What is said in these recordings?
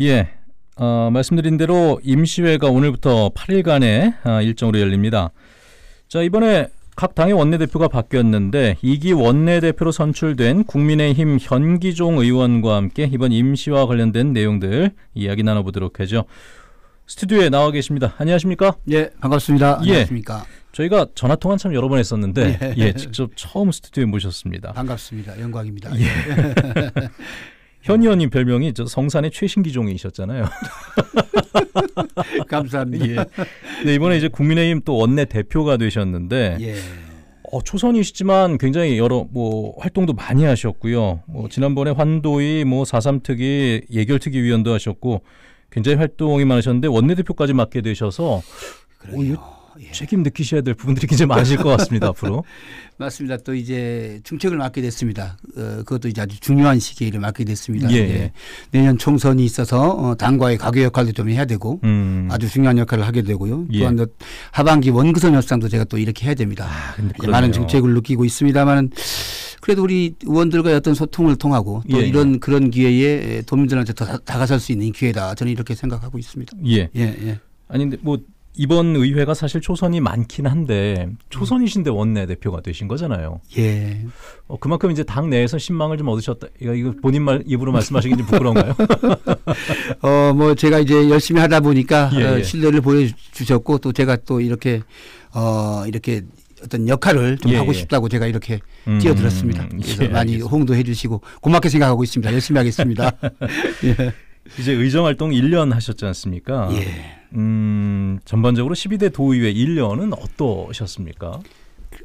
예. 어, 말씀드린 대로 임시회가 오늘부터 8일간의 어, 일정으로 열립니다. 자, 이번에 각 당의 원내대표가 바뀌었는데 이기 원내대표로 선출된 국민의힘 현기종 의원과 함께 이번 임시와 관련된 내용들 이야기 나눠보도록 하죠. 스튜디오에 나와 계십니다. 안녕하십니까? 예, 반갑습니다. 예, 안녕하십니까? 저희가 전화 통화 참 여러 번 했었는데 예. 예 직접 처음 스튜디오에 모셨습니다. 반갑습니다. 영광입니다. 예. 현 의원님 별명이 저 성산의 최신기 종이셨잖아요. 감사합니다. 예. 네, 이번에 이제 국민의힘 또 원내 대표가 되셨는데 예. 어, 초선이시지만 굉장히 여러 뭐 활동도 많이 하셨고요. 뭐 예. 지난번에 환도위, 뭐 사삼특위, 예결특위 위원도 하셨고 굉장히 활동이 많으셨는데 원내대표까지 맡게 되셔서 어, 그러요 예. 책임 느끼셔야 될 부분들이 굉장히 많으실 것 같습니다 앞으로. 맞습니다. 또 이제 중책을 맡게 됐습니다. 어, 그것도 이제 아주 중요한 시기를 맡게 됐습니다. 예. 예. 내년 총선이 있어서 어, 당과의 가교 역할도 좀 해야 되고 음. 아주 중요한 역할을 하게 되고요. 또한 예. 하반기 원구선 협상도 제가 또 이렇게 해야 됩니다. 아, 예, 많은 정책을 느끼고 있습니다만 그래도 우리 의원들과 어떤 소통을 통하고 또 예, 이런 그런 기회에 도민들한테 더 다가설 수 있는 기회다. 저는 이렇게 생각하고 있습니다. 예. 예. 아니 근데 뭐 이번 의회가 사실 초선이 많긴 한데 초선이신데 음. 원내 대표가 되신 거잖아요. 예. 어, 그만큼 이제 당 내에서 신망을 좀 얻으셨다. 이거 본인 말 입으로 말씀하시기 좀 부끄러운가요? 어, 뭐 제가 이제 열심히 하다 보니까 예, 어, 예. 신뢰를 보여주셨고 또 제가 또 이렇게 어 이렇게 어떤 역할을 좀 예, 하고 예. 싶다고 제가 이렇게 음, 뛰어들었습니다. 그래서 예, 많이 알겠 홍도해 주시고 고맙게 생각하고 있습니다. 열심히 하겠습니다. 예. 이제 의정 활동 1년 하셨지 않습니까? 예. 음, 전반적으로 12대 도의회 1년은 어떠셨습니까?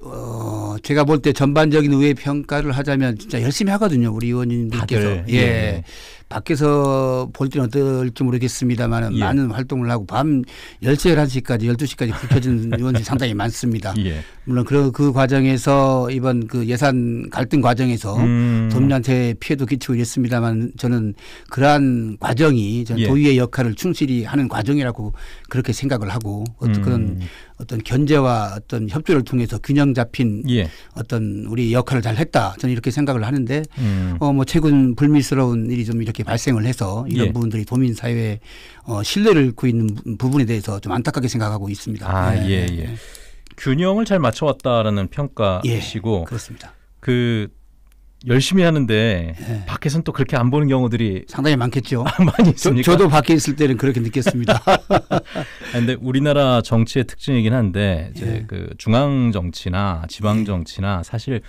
어, 제가 볼 때 전반적인 의회 평가를 하자면 진짜 열심히 하거든요. 우리 의원님들께서. 다들. 예. 예. 예. 밖에서 볼 때는 어떨지 모르겠습니다만 예. 많은 활동을 하고 밤 10시, 11시까지 12시까지 불켜진 의원들이 상당히 많습니다. 예. 물론 그, 그 과정에서 이번 그 예산 갈등 과정에서 음. 도민한테 피해도 끼치고 이랬습니다만 저는 그러한 과정이 저 예. 도의의 역할을 충실히 하는 과정이라고 그렇게 생각을 하고 어떤 음. 그런 음. 어떤 견제와 어떤 협조를 통해서 균형 잡힌 예. 어떤 우리 역할을 잘 했다 저는 이렇게 생각을 하는데 음. 어뭐 최근 불미스러운 일이 좀 이렇게 이렇게 발생을 해서 이런 예. 부분들이 도민 사회에 어, 신뢰를 구고 있는 부분에 대해서 좀 안타깝게 생각하고 있습니다. 아 네, 예. 네, 예. 예. 균형을 잘 맞춰왔다라는 예, 평가시고 예, 그렇습니다. 그 열심히 하는데 예. 밖에서는 또 그렇게 안 보는 경우들이 상당히 많겠죠. 많이 있습니까? 저, 도 밖에 있을 때는 그렇게 느꼈습니다. 그런데 우리나라 정치의 특징이긴 한데 이제 예. 그 중앙 정치나 지방 정치나 사실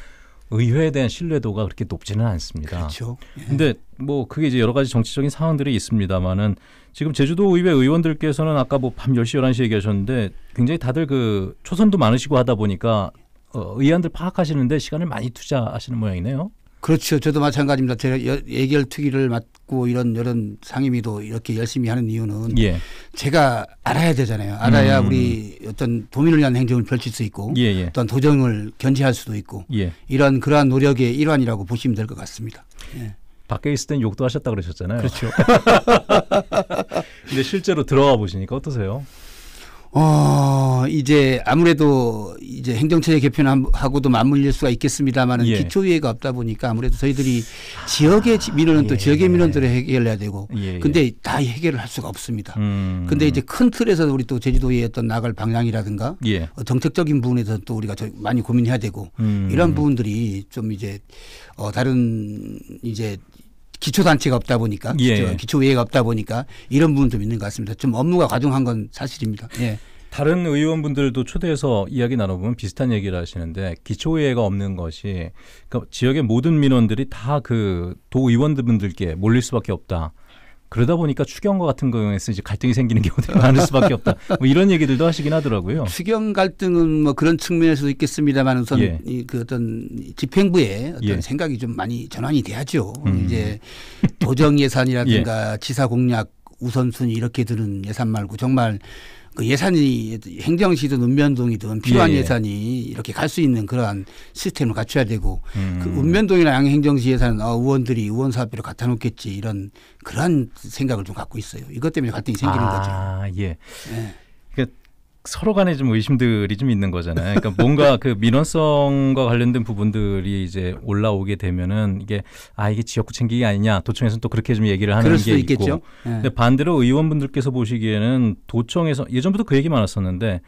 의회에 대한 신뢰도가 그렇게 높지는 않습니다. 그렇죠. 예. 근데 뭐 그게 이제 여러 가지 정치적인 상황들이 있습니다만은 지금 제주도 의회 의원들께서는 아까 뭐밤 10시 11시 얘기하셨는데 굉장히 다들 그 초선도 많으시고 하다 보니까 어, 의안들 파악하시는데 시간을 많이 투자하시는 모양이네요. 그렇죠. 저도 마찬가지입니다. 제가 예결 특위를 맡고 이런 이런 상임위도 이렇게 열심히 하는 이유는 예. 제가 알아야 되잖아요. 알아야 음. 우리 어떤 도민을 위한 행정을 펼칠 수 있고 예예. 예. 어떤 도정을 견제할 수도 있고 예. 이런 그러한 노력의 일환이라고 보시면 될 것 같습니다. 예. 밖에 있을 땐 욕도 하셨다 그러셨잖아요. 그렇죠. 근데 실제로 들어와 보시니까 어떠세요? 어, 이제 아무래도 이제 행정체제 개편하고도 맞물릴 수가 있겠습니다만은 예. 기초위회가 없다 보니까 아무래도 저희들이 지역의 민원은 예, 또 지역의 예. 민원들을 해결해야 되고 예, 예. 근데 다 해결을 할 수가 없습니다. 음, 근데 이제 큰 틀에서 우리 또 제주도의 어떤 나갈 방향이라든가 예. 어, 정책적인 부분에서 또 우리가 많이 고민해야 되고 음, 이런 부분들이 좀 이제 어, 다른 이제 기초단체가 없다 보니까 예. 기초의회가 없다 보니까 이런 부분 좀 있는 것 같습니다. 좀 업무가 과중한 건 사실입니다. 예. 다른 의원분들도 초대해서 이야기 나눠보면 비슷한 얘기를 하시는데 기초의회가 없는 것이 그니까 지역의 모든 민원들이 다 그 도의원분들께 몰릴 수밖에 없다. 그러다 보니까 추경과 같은 경우에서 이제 갈등이 생기는 경우들이 많을 수밖에 없다. 뭐 이런 얘기들도 하시긴 하더라고요. 추경 갈등은 뭐 그런 측면에서도 있겠습니다만 우선 예. 이그 어떤 집행부의 어떤 예. 생각이 좀 많이 전환이 돼야죠. 음. 이제 도정 예산이라든가 예. 지사 공약 우선순위 이렇게 드는 예산 말고 정말 그 예산이 행정시든 읍면동이든 필요한 예, 예. 산이 이렇게 갈 수 있는 그러한 시스템을 갖춰야 되고 음. 그 읍면동이나 양행정시 예산은 어, 의원들이 의원 사업비로 갖다 놓겠지 이런 그러한 생각을 좀 갖고 있어요. 이것 때문에 갈등이 생기는 아, 거죠. 예. 예. 서로 간에 좀 의심들이 좀 있는 거잖아요. 그러니까 뭔가 그 민원성과 관련된 부분들이 이제 올라오게 되면은 이게 아 이게 지역구 챙기기 아니냐 도청에서는 또 그렇게 좀 얘기를 하는 게 있고. 네. 근데 예. 반대로 의원분들께서 보시기에는 도청에서 예전부터 그 얘기 많았었는데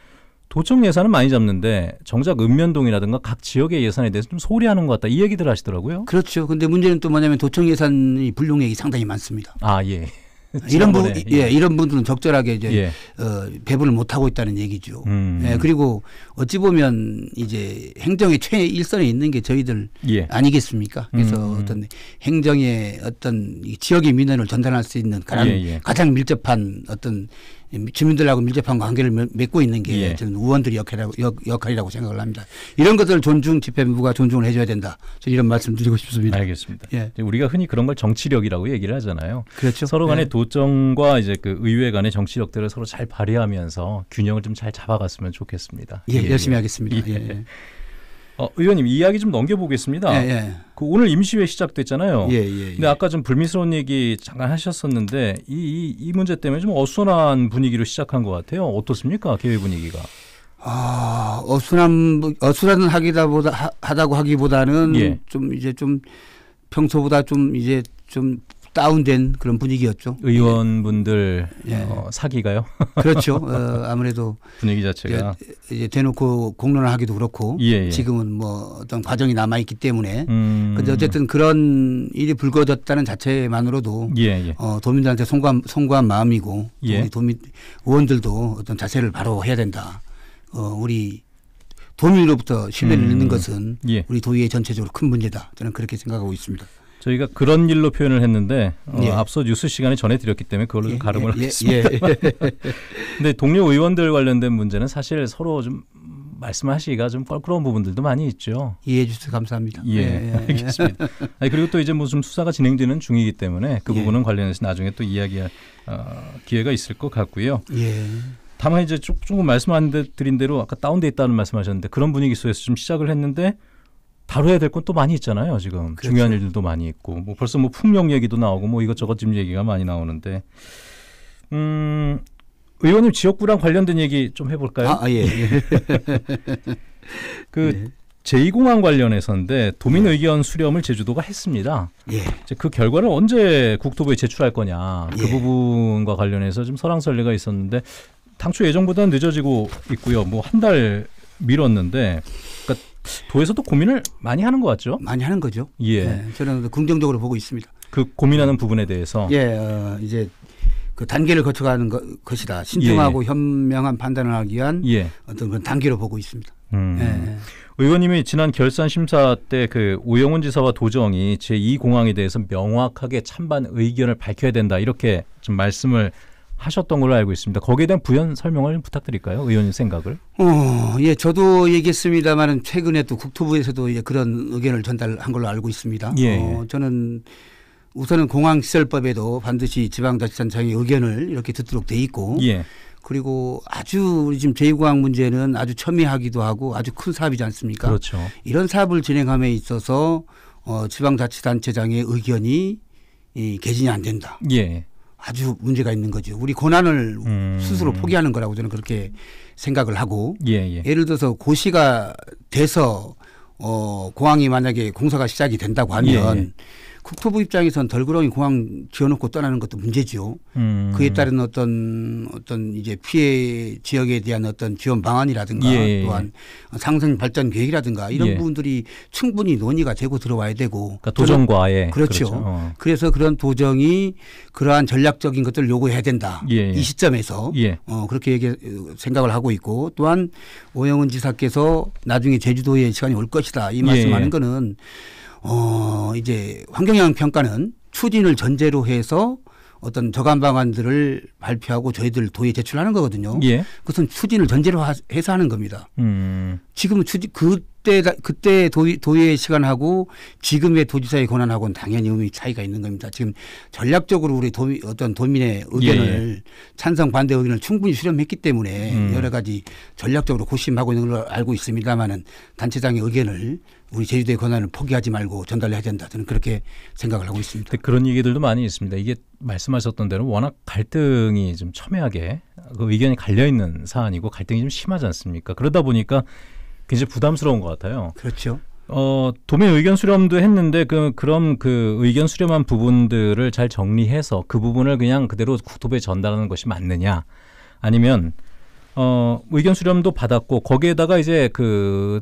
도청 예산은 많이 잡는데 정작 읍면동이라든가 각 지역의 예산에 대해서 좀 소홀히 하는 것 같다 이 얘기들 하시더라고요. 그렇죠. 근데 문제는 또 뭐냐면 도청 예산이 불용 액이 상당히 많습니다. 아 예. 아, 이런 분, 예. 예, 이런 분들은 적절하게 이제 예. 어, 배분을 못 하고 있다는 얘기죠. 음. 예, 그리고 어찌 보면 이제 행정의 최일선에 있는 게 저희들 예. 아니겠습니까? 그래서 음. 음. 어떤 행정의 어떤 지역의 민원을 전달할 수 있는 가장, 예, 예. 가장 밀접한 어떤 주민들하고 밀접한 관계를 맺고 있는 게 예. 저는 의원들의 역할이라고, 역, 할이라고 생각을 합니다. 이런 것들을 존중 집행부가 존중을 해줘야 된다. 저 이런 말씀 드리고 싶습니다. 알겠습니다. 예. 우리가 흔히 그런 걸 정치력이라고 얘기를 하잖아요. 그렇죠. 서로 간의 예. 도정과 이제 그 의회 간의 정치력들을 서로 잘 발휘하면서 균형을 좀 잘 잡아갔으면 좋겠습니다. 예, 예, 예, 열심히 하겠습니다. 예. 예 어, 의원님 이야기 좀 넘겨보겠습니다. 예, 예. 그 오늘 임시회 시작됐잖아요. 예, 예, 예. 근데 아까 좀 불미스러운 얘기 잠깐 하셨었는데 이, 이, 이 문제 때문에 좀 어수선한 분위기로 시작한 것 같아요. 어떻습니까? 개회 분위기가. 아, 어, 수선 어수선 하기다 보다 하, 다고 하기보다는 예. 좀 이제 좀 평소보다 좀 이제 좀 다운된 그런 분위기였죠. 의원분들 예. 예. 어, 사기가요? 그렇죠. 어, 아무래도 분위기 자체가 이제, 예, 예, 이제 대놓고 공론을 하기도 그렇고 예, 예. 지금은 뭐 어떤 과정이 남아 있기 때문에 음. 근데 어쨌든 그런 일이 불거졌다는 자체만으로도 어, 도민들한테 송구한, 송구한 마음이고 우리 도민 의원들도 어떤 자세를 바로 해야 된다. 어, 우리 도민으로부터 신뢰를 음. 잃는 것은 우리 도의 전체적으로 큰 문제다. 저는 그렇게 생각하고 있습니다. 저희가 그런 일로 표현을 했는데 어, 예. 앞서 뉴스 시간에 전해드렸기 때문에 그걸로 예, 좀 가름을 예, 예, 하겠습니다. 예. 근데 동료 의원들 관련된 문제는 사실 서로 좀 말씀하시기가 좀 껄끄러운 부분들도 많이 있죠. 이해해 주셔서 감사합니다. 예, 예 알겠습니다. 아니, 그리고 또 이제 뭐 좀 수사가 진행되는 중이기 때문에 그 부분은 관련해서 나중에 또 이야기할 어, 기회가 있을 것 같고요. 예. 다만 이제 조금 말씀한 드린 대로 아까 다운돼 있다는 말씀하셨는데 그런 분위기 속에서 좀 시작을 했는데 다뤄야 될 건 또 많이 있잖아요. 지금 그렇죠. 중요한 일들도 많이 있고 뭐 벌써 뭐 풍력 얘기도 나오고 뭐 이것저것 지금 얘기가 많이 나오는데 음 의원님 지역구랑 관련된 얘기 좀 해볼까요? 아, 아 예. 그 제2공항 관련해서인데 도민 네. 의견 수렴을 제주도가 했습니다. 예. 이제 그 결과를 언제 국토부에 제출할 거냐 그 예. 부분과 관련해서 좀 설랑설래가 있었는데 당초 예정보다는 늦어지고 있고요. 뭐 한 달 미뤘는데 그러니까 도에서도 고민을 많이 하는 것 같죠? 많이 하는 거죠. 예. 네, 저는 그 긍정적으로 보고 있습니다. 그 고민하는 부분에 대해서 예, 어, 이제 그 단계를 거쳐가는 거, 것이다. 신중하고 예. 예. 현명한 판단을 하기 위한 예. 어떤 그런 단계로 보고 있습니다. 음. 예. 의원님이 지난 결산 심사 때그 오영훈 지사와 도정이 제2공항에 대해서 명확하게 찬반 의견을 밝혀야 된다 이렇게 좀 말씀을 하셨던 걸로 알고 있습니다. 거기에 대한 부연 설명을 부탁드릴까요? 의원님 생각을. 어, 예, 저도 얘기했습니다만은 최근에 또 국토부에서도 이제 예, 그런 의견을 전달한 걸로 알고 있습니다. 예. 어, 예. 저는 우선은 공항시설법에도 반드시 지방자치단체의 의견을 이렇게 듣도록 돼 있고 예. 그리고 아주 우리 지금 제2공항 문제는 아주 첨예하기도 하고 아주 큰 사업이지 않습니까? 그렇죠. 이런 사업을 진행함에 있어서 어, 지방자치단체장의 의견이 이 개진이 안 된다. 예. 아주 문제가 있는 거죠. 우리 고난을 음. 스스로 포기하는 거라고 저는 그렇게 생각을 하고 예, 예. 예를 들어서 고시가 돼서 어, 공항이 만약에 공사가 시작이 된다고 하면 예, 예. 국토부 입장에선 덜그렁이 공항 지어놓고 떠나는 것도 문제지요. 음. 그에 따른 어떤 어떤 이제 피해 지역에 대한 어떤 지원 방안이라든가 예. 예, 예. 또한 상생 발전 계획이라든가 이런 예. 부분들이 충분히 논의가 되고 들어와야 되고 그러니까 도정과의 예, 그렇죠. 그렇죠. 어. 그래서 그런 도정이 그러한 전략적인 것들을 요구해야 된다. 예. 이 시점에서 어, 그렇게 얘기, 생각을 하고 있고 또한 오영훈 지사께서 나중에 제주도에 시간이 올 것이다 이 말씀하는 거는. 어, 이제 환경영향 평가는 추진을 전제로 해서 어떤 저감 방안들을 발표하고 저희들 도에 제출하는 거거든요. 예. 그것은 추진을 전제로 해서 하는 겁니다. 음. 지금은 추진 그때 그때 도의, 도의 시간하고 지금의 도지사의 권한하고는 당연히 의미 차이가 있는 겁니다. 지금 전략적으로 우리 도, 어떤 도민의 의견을 예. 찬성 반대 의견을 충분히 수렴했기 때문에 음. 여러 가지 전략적으로 고심하고 있는 걸로 알고 있습니다만은 단체장의 의견을 우리 제주도의 권한을 포기하지 말고 전달해야 된다 저는 그렇게 생각을 하고 있습니다. 그런 얘기들도 많이 있습니다. 이게 말씀하셨던 대로 워낙 갈등이 좀 첨예하게 그 의견이 갈려 있는 사안이고 갈등이 좀 심하지 않습니까? 그러다 보니까 굉장히 부담스러운 것 같아요. 그렇죠. 어, 도매 의견 수렴도 했는데 그 그럼 그 의견 수렴한 부분들을 잘 정리해서 그 부분을 그냥 그대로 국토부에 전달하는 것이 맞느냐 아니면 어, 의견 수렴도 받았고 거기에다가 이제 그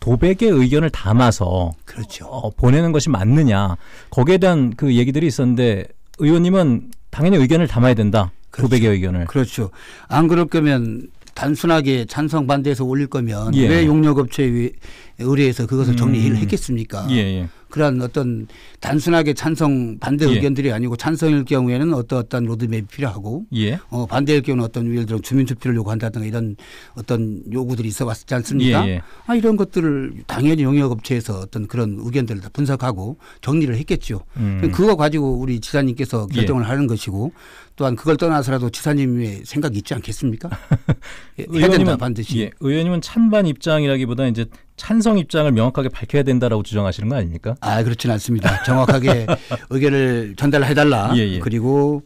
도백의 의견을 담아서 그렇죠. 어, 보내는 것이 맞느냐 거기에 대한 그 얘기들이 있었는데 의원님은 당연히 의견을 담아야 된다. 그렇죠. 도백의 의견을. 그렇죠. 안 그럴 거면 단순하게 찬성 반대해서 올릴 거면 예. 왜 용역업체에 의뢰에서 그것을 정리를 음. 했겠습니까? 예, 예. 그러한 어떤 단순하게 찬성 반대 예. 의견들이 아니고 찬성일 경우에는 어떠 어떤 로드맵이 필요하고 예. 어, 반대일 경우는 어떤 예를 들어 주민투표를 요구한다든가 이런 어떤 요구들이 있어 왔지 않습니까? 예, 예 아, 이런 것들을 당연히 용역업체에서 어떤 그런 의견들을 다 분석하고 정리를 했겠죠. 음. 그거 가지고 우리 지사님께서 예. 결정을 예. 하는 것이고 또한 그걸 떠나서라도 지사님의 생각이 있지 않겠습니까? 예, 해야 된다 반드시. 예. 의원님은 찬반 입장이라기보다 이제 찬성 입장을 명확하게 밝혀야 된다라고 주장하시는 거 아닙니까? 아 그렇진 않습니다. 정확하게 의견을 전달해달라. 예, 예. 그리고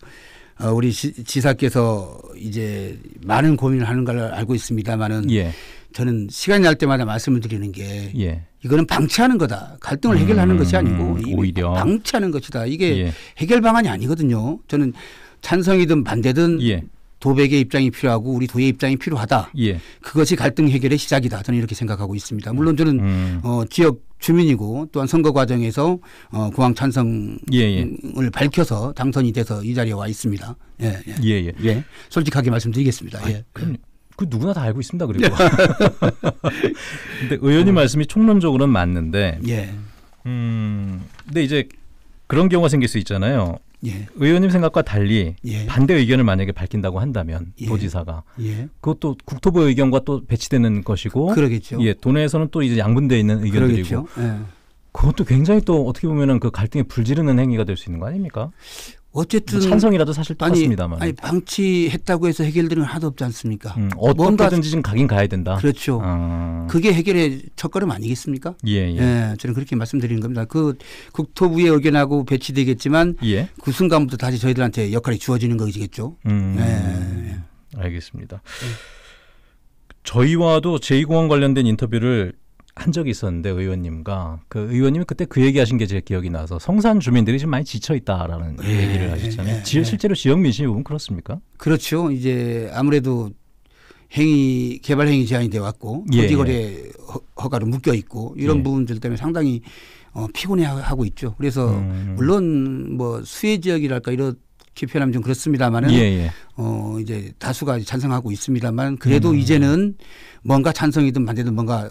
어, 우리 지, 사께서 이제 많은 고민을 하는 걸 알고 있습니다만은 예. 저는 시간이 날 때마다 말씀을 드리는 게 예. 이거는 방치하는 거다. 갈등을 해결하는 음, 것이 아니고 오히려 방치하는 것이다. 이게 예. 해결 방안이 아니거든요. 저는 찬성이든 반대든 예. 도백의 입장이 필요하고 우리 도의 입장이 필요하다. 예. 그것이 갈등 해결의 시작이다. 저는 이렇게 생각하고 있습니다. 물론 저는 음. 어, 지역 주민이고 또한 선거 과정에서 어, 구항 찬성을 예예. 예. 밝혀서 당선이 돼서 이 자리에 와 있습니다. 예, 예. 예. 예. 예. 솔직하게 말씀드리겠습니다. 아, 예. 그 누구나 다 알고 있습니다. 그리고 근데 의원님 말씀이 총론적으로는 맞는데, 예. 음, 근데 이제 그런 경우가 생길 수 있잖아요. 예. 의원님 생각과 달리 예. 반대 의견을 만약에 밝힌다고 한다면 예. 도지사가 예. 그것도 국토부 의견과 또 배치되는 것이고 그러겠죠. 예, 도내에서는 또 이제 양분되어 있는 의견들이고 예. 그것도 굉장히 또 어떻게 보면은 그 갈등에 불지르는 행위가 될 수 있는 거 아닙니까? 어쨌든 뭐 찬성이라도 사실 똑같습니다만 아니, 아니, 방치했다고 해서 해결되는 하나도 없지 않습니까? 음, 어떻게든지 지금 가긴 가야 된다. 그렇죠. 아. 그게 해결의 첫걸음 아니겠습니까? 예, 예. 예, 저는 그렇게 말씀드리는 겁니다. 그 국토부의 의견하고 배치되겠지만 예. 그 순간부터 다시 저희들한테 역할이 주어지는 것이겠죠 음, 예. 예. 알겠습니다. 예. 저희와도 제2공항 관련된 인터뷰를 한 적이 있었는데 의원님과 그 의원님이 그때 그 얘기하신 게 제 기억이 나서 성산 주민들이 좀 많이 지쳐 있다라는 예, 얘기를 하셨잖아요. 예, 예, 실제로 지역 민심이 보면 그렇습니까? 그렇죠. 이제 아무래도 행위 개발 행위 제한이 돼 왔고 토지거래 예, 예. 허가로 묶여 있고 이런 예. 부분들 때문에 상당히 어, 피곤해하고 있죠. 그래서 음. 음. 물론 뭐 수혜 지역이랄까 이런 표하면좀 그렇습니다만은 예, 예. 어 이제 다수가 찬성하고 있습니다만 그래도 음, 음. 이제는 뭔가 찬성이든 반대든 뭔가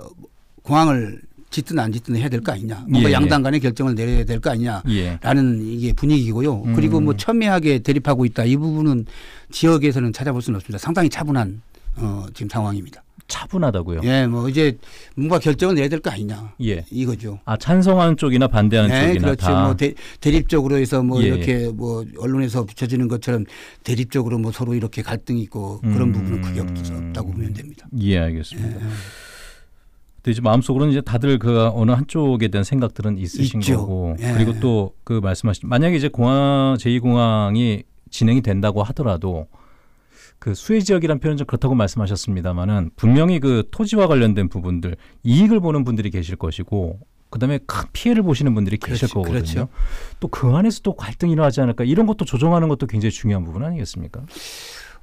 공항을 짓든 안 짓든 해야 될 거 아니냐. 뭔가 예. 양당 간의 결정을 내려야 될 거 아니냐라는 예. 이게 분위기고요. 음. 그리고 뭐 첨예하게 대립하고 있다 이 부분은 지역에서는 찾아볼 수는 없습니다. 상당히 차분한 어, 지금 상황입니다. 차분하다고요? 예, 뭐 이제 뭔가 결정을 내야 될 거 아니냐. 예. 이거죠. 아, 찬성하는 쪽이나 반대하는 네, 쪽이나 그렇죠. 다. 뭐 대, 립적으로 해서 뭐 예. 이렇게 뭐 언론에서 비춰지는 것처럼 대립적으로 뭐 서로 이렇게 갈등이 있고 그런 음. 부분은 크게 없다고 보면 됩니다. 예, 알겠습니다. 예. 예. 또 이제 마음속으로는 이제 다들 그 어느 한쪽에 대한 생각들은 있으신 있죠. 거고 예. 그리고 또 그 말씀하신 만약에 이제 공항 제2공항이 진행이 된다고 하더라도 그 수혜 지역이란 표현 좀 그렇다고 말씀하셨습니다만은 분명히 그 토지와 관련된 부분들 이익을 보는 분들이 계실 것이고 그다음에 큰 피해를 보시는 분들이 계실 그렇지, 거거든요. 그렇죠. 또그 안에서 또 갈등이 일어나지 않을까 이런 것도 조정하는 것도 굉장히 중요한 부분 아니겠습니까?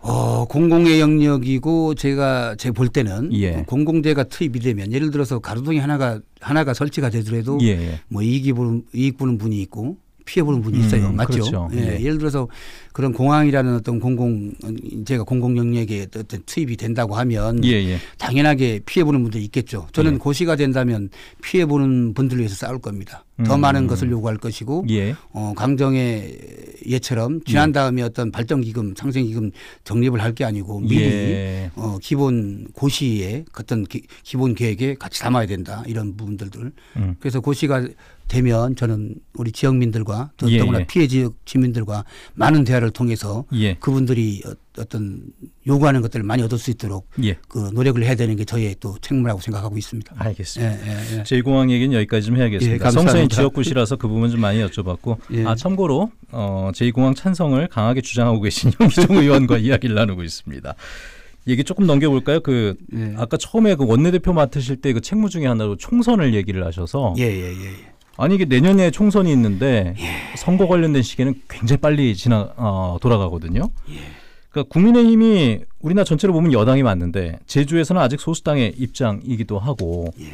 어, 공공의 영역이고 제가 제 볼 때는 예. 뭐 공공재가 투입이 되면 예를 들어서 가로등이 하나가 하나가 설치가 되더라도 예, 예. 뭐 이익이 보는 이익 보는 분이 있고 피해 보는 분이 있어요. 음, 맞죠? 그렇죠. 예. 예. 를 들어서 그런 공항이라는 어떤 공공 제가 공공 영역에 어떤 투입이 된다고 하면 예, 예. 당연하게 피해 보는 분들이 있겠죠. 저는 예. 고시가 된다면 피해 보는 분들 을 위해서 싸울 겁니다. 더 음. 많은 것을 요구할 것이고 예. 어, 강정의 예처럼 지난 예. 다음에 어떤 발전기금 상생기금 적립을 할 게 아니고 미리 예. 어, 기본 고시에 어떤 기, 본 계획에 같이 담아야 된다 이런 부분들들 음. 그래서 고시가 되면 저는 우리 지역민들과 더더구나 예, 예. 피해 지역 주민들과 많은 대화를 통해서 그분들이 어, 어떤 요구하는 것들을 많이 얻을 수 있도록 예. 그 노력을 해야 되는 게 저희의 또 책무라고 생각하고 있습니다. 알겠습니다. 예, 예, 예. 제공항 얘기는 여기까지 좀 해야겠습니다. 예, 성수인 지역구시라서 그 부분 좀 많이 여쭤봤고 예. 아 참고로 어, 제공항 찬성을 강하게 주장하고 계신 영기종 의원과 이야기를 나누고 있습니다. 얘기 조금 넘겨볼까요? 그 아까 처음에 그 원내대표 맡으실 때 그 책무 중에 하나로 총선을 얘기를 하셔서 예예예. 아니 이게 내년에 총선이 있는데 선거 관련된 시기는 굉장히 빨리 지나 어, 돌아가거든요. 그러니까 국민의힘이 우리나라 전체로 보면 여당이 맞는데 제주에서는 아직 소수당의 입장이기도 하고 예.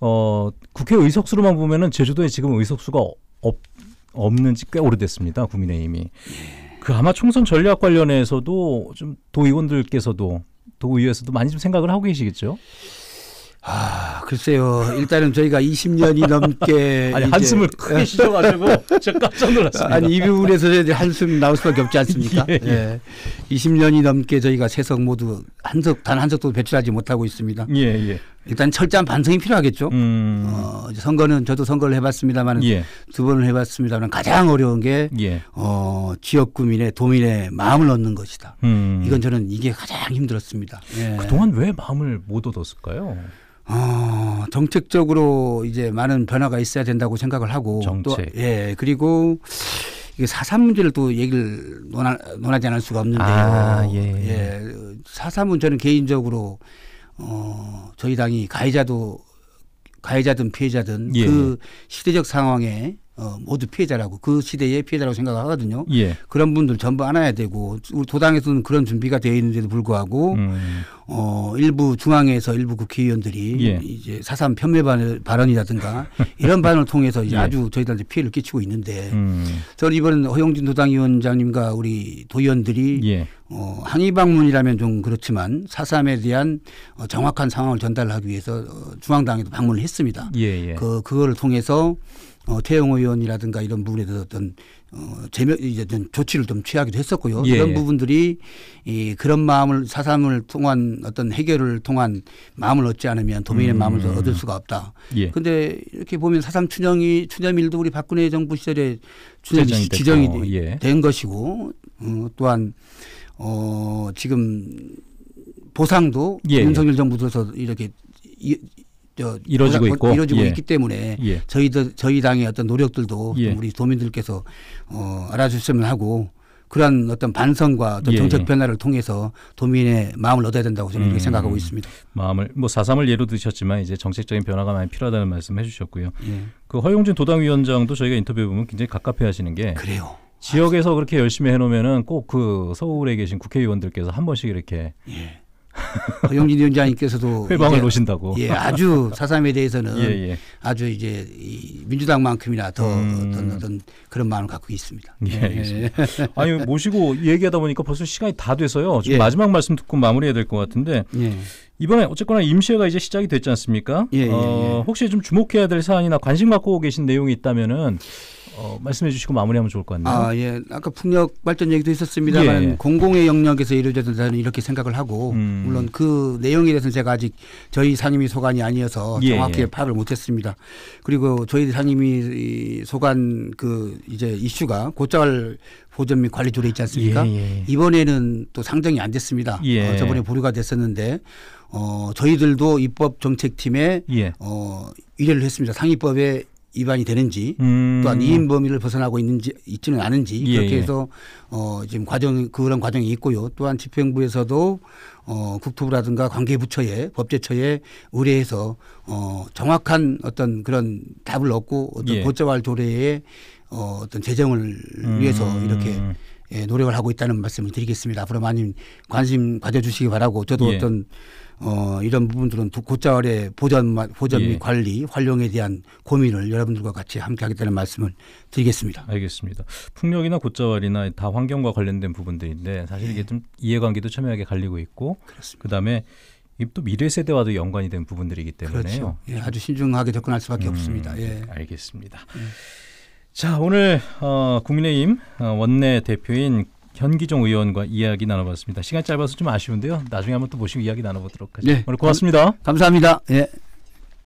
어, 국회 의석수로만 보면은 제주도에 지금 의석수가 없, 없는지 꽤 오래됐습니다. 국민의힘이 예. 그 아마 총선 전략 관련해서도 좀 도의원들께서도 도의회에서도 많이 좀 생각을 하고 계시겠죠. 아, 글쎄요. 일단은 저희가 20년이 넘게 아니, 한숨을 크게 쉬셔가지고 제가 깜짝 놀랐습니다. 아니 이 부분에서 저희 한숨 나올 수밖에 없지 않습니까? 예, 예. 예. 20년이 넘게 저희가 세석 모두 한석 단한 석도 배출하지 못하고 있습니다. 예, 예. 일단 철저한 반성이 필요하겠죠. 음. 어, 선거는 저도 선거를 해봤습니다만 예. 두 번을 해봤습니다만 가장 어려운 게 예. 어, 지역 구민의 도민의 마음을 얻는 것이다. 음. 이건 저는 이게 가장 힘들었습니다. 예. 그동안 왜 마음을 못 얻었을까요? 어, 정책적으로 이제 많은 변화가 있어야 된다고 생각을 하고 정책. 또 예, 그리고 이게 사사 문제를 또 얘기를 논하, 논하지 않을 수가 없는데요. 아, 예. 예. 사사문 제는 개인적으로 어, 저희 당이 가해자도 가해자든 피해자든 예. 그 시대적 상황에 어, 모두 피해자라고 그 시대의 피해자라고 생각하거든요. 예. 그런 분들 전부 안아야 되고 우리 도당에서는 그런 준비가 되어 있는데도 불구하고 음. 어, 일부 중앙에서 일부 국회의원들이 예. 이제 사삼 편매 발언이라든가 이런 발언을 통해서 이제 예. 아주 저희들한테 피해를 끼치고 있는데 음. 저는 이번에 허용진 도당위원장님과 우리 도의원들이 예. 어, 항의 방문이라면 좀 그렇지만 사삼에 대한 어, 정확한 상황을 전달하기 위해서 어, 중앙당에도 방문을 했습니다. 예, 예. 그 그거를 통해서 어, 태영 의원이라든가 이런 부분에 대해서 어떤 어, 제명, 이제 좀 조치를 좀 취하기도 했었고요. 예. 이런 예. 부분들이 이 그런 마음을 사삼을 통한 어떤 해결을 통한 마음을 얻지 않으면 도민의 음. 마음을 얻을 수가 없다. 예. 근데 이렇게 보면 사삼 추정이 추념일도 우리 박근혜 정부 시절에 추념정이 지정이 된, 예. 된 것이고 어, 또한 어, 지금 보상도 예. 예. 윤석열 정부 들어서 이렇게 이, 저 이루어지고 있고 이루어지고 예. 있기 때문에 예. 저희들 저희 당의 어떤 노력들도 예. 우리 도민들께서 어, 알아주셨으면 하고 그러한 어떤 반성과 어떤 예, 정책 예. 변화를 통해서 도민의 마음을 얻어야 된다고 저는 음, 생각하고 있습니다. 마음을 뭐 사삼을 예로 드셨지만 이제 정책적인 변화가 많이 필요하다는 말씀해 주셨고요. 예. 그 허용준 도당위원장도 저희가 인터뷰 보면 굉장히 갑갑해하시는 게 그래요. 지역에서 아, 그렇게 열심히 해놓으면은 꼭 그 서울에 계신 국회의원들께서 한 번씩 이렇게 예. 허영진 어, 위원장님께서도 회방을 놓으신다고. 예, 아주 사삼에 대해서는 예, 예. 아주 이제 민주당만큼이나 더 음. 어떤, 어떤 그런 마음을 갖고 있습니다. 예, 예. 아니 모시고 얘기하다 보니까 벌써 시간이 다 돼서요. 지금 예. 마지막 말씀 듣고 마무리해야 될 것 같은데 예. 이번에 어쨌거나 임시회가 이제 시작이 됐지 않습니까? 어, 혹시 좀 주목해야 될 사안이나 관심 갖고 계신 내용이 있다면은 어, 말씀해 주시고 마무리하면 좋을 것 같네요. 아, 예. 아까 풍력 발전 얘기도 있었습니다만 예. 공공의 영역에서 이루어져서 는 이렇게 생각을 하고 음. 물론 그 내용에 대해서는 제가 아직 저희 상임위 소관이 아니어서 예, 정확히 예. 파악을 못 했습니다. 그리고 저희 상임위 소관 그 이제 이슈가 고철 보전 및 관리 조례 있지 않습니까? 예, 예. 이번에는 또 상정이 안 됐습니다. 어, 저번에 보류가 됐었는데 어, 저희들도 입법 정책팀에 어, 의뢰를 했습니다. 상위법에 위반이 되는지 음. 또한 이인 범위를 벗어나고 있는지 있지는 않은지 예. 그렇게 예. 해서 어 지금 과정 그런 과정이 있고요. 또한 집행부에서도 어 국토부라든가 관계 부처에 법제처에 의뢰해서 어 정확한 어떤 그런 답을 얻고 어떤 예. 고자왈 조례에 어 어떤 재정을 음. 위해서 이렇게 예, 노력을 하고 있다는 말씀을 드리겠습니다. 앞으로 많이 관심 가져주시기 바라고 저도 예. 어떤 어, 이런 부분들은 곧자을의 보전, 보전 및 예. 관리, 활용에 대한 고민을 여러분들과 같이 함께 하겠다는 말씀을 드리겠습니다. 알겠습니다. 풍력이나 곧자왈이나 다 환경과 관련된 부분들인데 사실 이게 예. 좀 이해관계도 첨예하게 갈리고 있고 그렇습니다. 그다음에 또 미래 세대와도 연관이 된 부분들이기 때문에요. 그렇죠. 예, 아주 신중하게 접근할 수밖에 음, 없습니다. 예. 예 알겠습니다. 예. 자 오늘 어, 국민의힘 어, 원내 대표인 현기종 의원과 이야기 나눠봤습니다. 시간 짧아서 좀 아쉬운데요. 나중에 한번 또 모시고 이야기 나눠보도록 하죠. 네. 오늘 고맙습니다. 감, 사합니다 예.